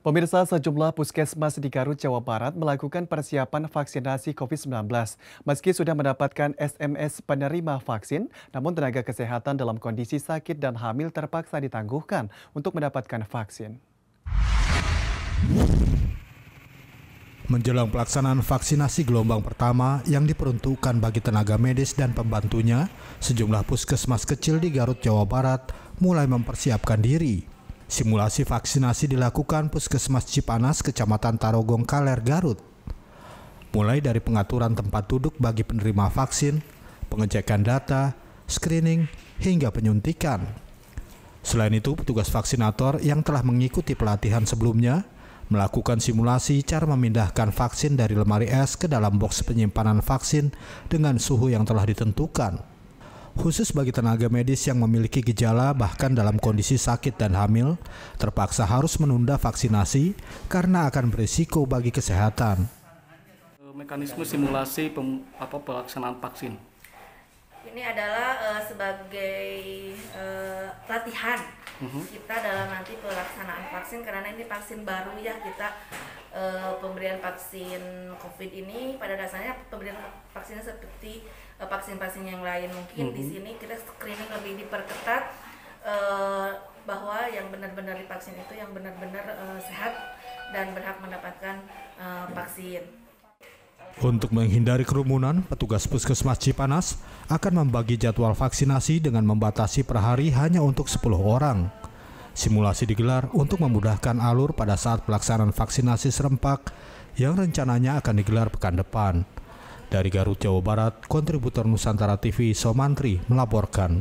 Pemirsa sejumlah puskesmas di Garut, Jawa Barat melakukan persiapan vaksinasi COVID-19. Meski sudah mendapatkan SMS penerima vaksin, namun tenaga kesehatan dalam kondisi sakit dan hamil terpaksa ditangguhkan untuk mendapatkan vaksin. Menjelang pelaksanaan vaksinasi gelombang pertama yang diperuntukkan bagi tenaga medis dan pembantunya, sejumlah puskesmas kecil di Garut, Jawa Barat mulai mempersiapkan diri Simulasi vaksinasi dilakukan Puskesmas Cipanas, Kecamatan Tarogong, Kaler, Garut. Mulai dari pengaturan tempat duduk bagi penerima vaksin, pengecekan data, screening, hingga penyuntikan. Selain itu, petugas vaksinator yang telah mengikuti pelatihan sebelumnya melakukan simulasi cara memindahkan vaksin dari lemari es ke dalam box penyimpanan vaksin dengan suhu yang telah ditentukan khusus bagi tenaga medis yang memiliki gejala bahkan dalam kondisi sakit dan hamil, terpaksa harus menunda vaksinasi karena akan berisiko bagi kesehatan. Mekanisme simulasi pem, apa, pelaksanaan vaksin. Ini adalah uh, sebagai eh, latihan mm kita dalam nanti pelaksanaan vaksin karena ini vaksin baru ya kita e, pemberian vaksin COVID ini pada dasarnya pemberian vaksinnya seperti e, vaksin-vaksin yang lain mungkin mm di mm-hmm. sini kita screening lebih diperketat e, bahwa yang benar-benar divaksin itu yang benar-benar e, sehat dan berhak mendapatkan e, vaksin. Untuk menghindari kerumunan, petugas puskesmas Cipanas akan membagi jadwal vaksinasi dengan membatasi per hari hanya untuk 10 orang. Simulasi digelar untuk memudahkan alur pada saat pelaksanaan vaksinasi serempak yang rencananya akan digelar pekan depan. Dari Garut, Jawa Barat, kontributor Nusantara TV Somantri melaporkan.